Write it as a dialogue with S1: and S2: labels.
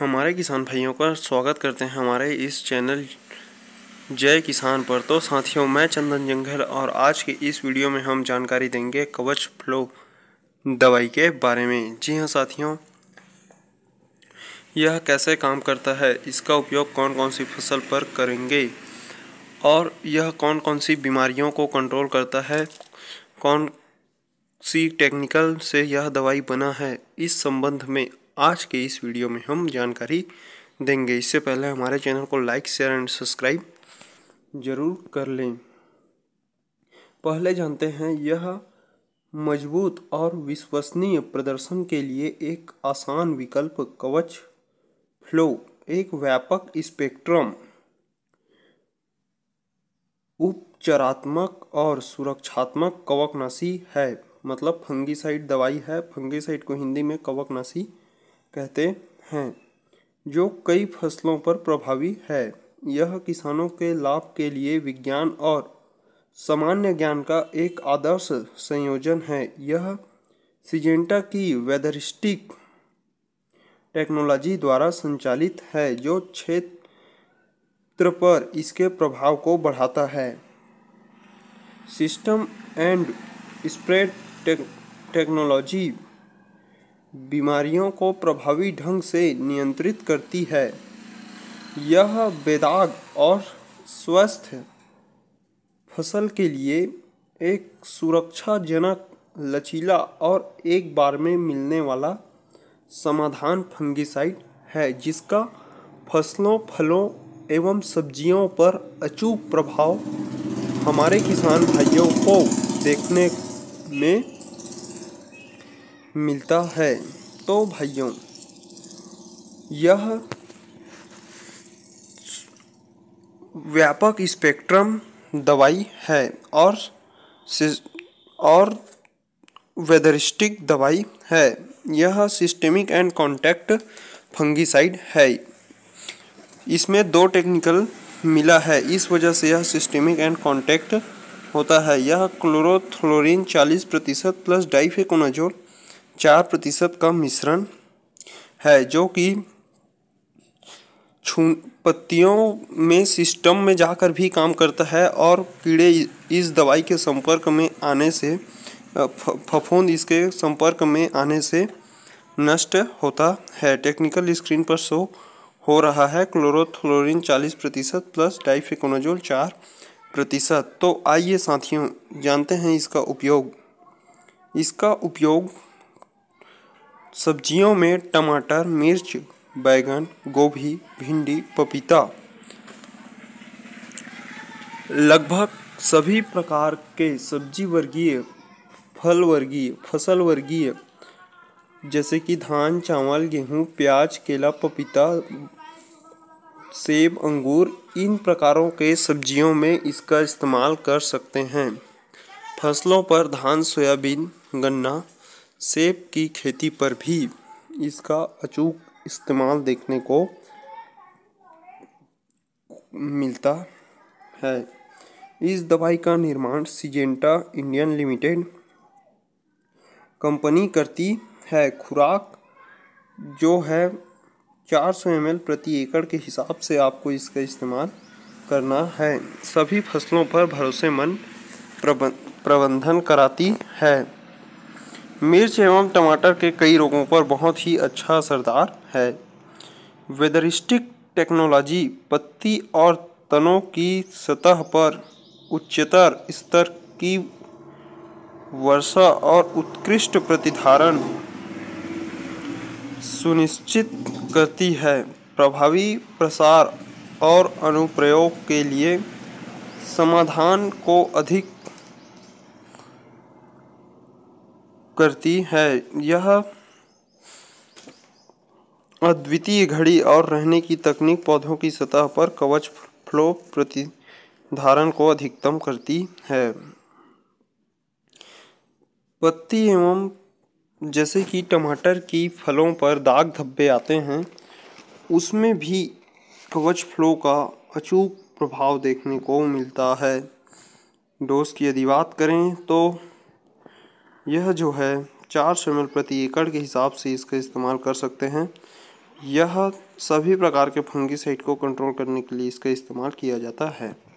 S1: हमारे किसान भाइयों का स्वागत करते हैं हमारे इस चैनल जय किसान पर तो साथियों मैं चंदन जंगल और आज के इस वीडियो में हम जानकारी देंगे कवच फ्लो दवाई के बारे में जी हाँ साथियों यह कैसे काम करता है इसका उपयोग कौन कौन सी फसल पर करेंगे और यह कौन कौन सी बीमारियों को कंट्रोल करता है कौन सी टेक्निकल से यह दवाई बना है इस संबंध में आज के इस वीडियो में हम जानकारी देंगे इससे पहले हमारे चैनल को लाइक शेयर एंड सब्सक्राइब जरूर कर लें पहले जानते हैं यह मजबूत और विश्वसनीय प्रदर्शन के लिए एक आसान विकल्प कवच फ्लो एक व्यापक स्पेक्ट्रम उपचारात्मक और सुरक्षात्मक कवकनाशी है मतलब फंगीसाइड दवाई है फंगीसाइड को हिंदी में कवकनाशी कहते हैं जो कई फसलों पर प्रभावी है यह किसानों के लाभ के लिए विज्ञान और सामान्य ज्ञान का एक आदर्श संयोजन है यह सिजेंटा की वेदरिस्टिक टेक्नोलॉजी द्वारा संचालित है जो क्षेत्र पर इसके प्रभाव को बढ़ाता है सिस्टम एंड स्प्रेड टेक्नोलॉजी बीमारियों को प्रभावी ढंग से नियंत्रित करती है यह बेदाग और स्वस्थ फसल के लिए एक सुरक्षाजनक लचीला और एक बार में मिलने वाला समाधान फंगिसाइड है जिसका फसलों फलों एवं सब्जियों पर अचूक प्रभाव हमारे किसान भाइयों को देखने में मिलता है तो भाइयों यह व्यापक स्पेक्ट्रम दवाई है और और वेदरिस्टिक दवाई है यह सिस्टेमिक एंड कॉन्टैक्ट फंगिसाइड है इसमें दो टेक्निकल मिला है इस वजह से यह सिस्टेमिक एंड कॉन्टैक्ट होता है यह क्लोरोथ्लोरिन 40 प्रतिशत प्लस डाइफेकोनाजोल चार प्रतिशत का मिश्रण है जो कि छू पत्तियों में सिस्टम में जाकर भी काम करता है और कीड़े इस दवाई के संपर्क में आने से फफूंद इसके संपर्क में आने से नष्ट होता है टेक्निकल स्क्रीन पर शो हो रहा है क्लोरोथ्लोरिन चालीस प्रतिशत प्लस डाइफेकोनाजोल चार प्रतिशत तो आइए साथियों जानते हैं इसका उपयोग इसका उपयोग सब्जियों में टमाटर मिर्च बैगन गोभी भिंडी पपीता लगभग सभी प्रकार के सब्जी वर्गीय फल वर्गीय फसल वर्गीय जैसे कि धान चावल गेहूं प्याज केला पपीता सेब अंगूर इन प्रकारों के सब्जियों में इसका इस्तेमाल कर सकते हैं फसलों पर धान सोयाबीन गन्ना सेब की खेती पर भी इसका अचूक इस्तेमाल देखने को मिलता है इस दवाई का निर्माण सिजेंटा इंडियन लिमिटेड कंपनी करती है खुराक जो है 400 सौ प्रति एकड़ के हिसाब से आपको इसका इस्तेमाल करना है सभी फसलों पर भरोसेमंद प्रबंधन कराती है मिर्च एवं टमाटर के कई रोगों पर बहुत ही अच्छा असरदार है वेदरिस्टिक टेक्नोलॉजी पत्ती और तनों की सतह पर उच्चतर स्तर की वर्षा और उत्कृष्ट प्रतिधारण सुनिश्चित करती है प्रभावी प्रसार और अनुप्रयोग के लिए समाधान को अधिक करती है यह अद्वितीय घड़ी और रहने की तकनीक पौधों की सतह पर कवच फ्लो प्रति धारण को अधिकतम करती है पत्ती एवं जैसे कि टमाटर की फलों पर दाग धब्बे आते हैं उसमें भी कवच फ्लो का अचूक प्रभाव देखने को मिलता है डोज की यदि बात करें तो यह जो है चार सौ एम प्रति एकड़ के हिसाब से इसका इस्तेमाल कर सकते हैं यह सभी प्रकार के साइट को कंट्रोल करने के लिए इसका इस्तेमाल किया जाता है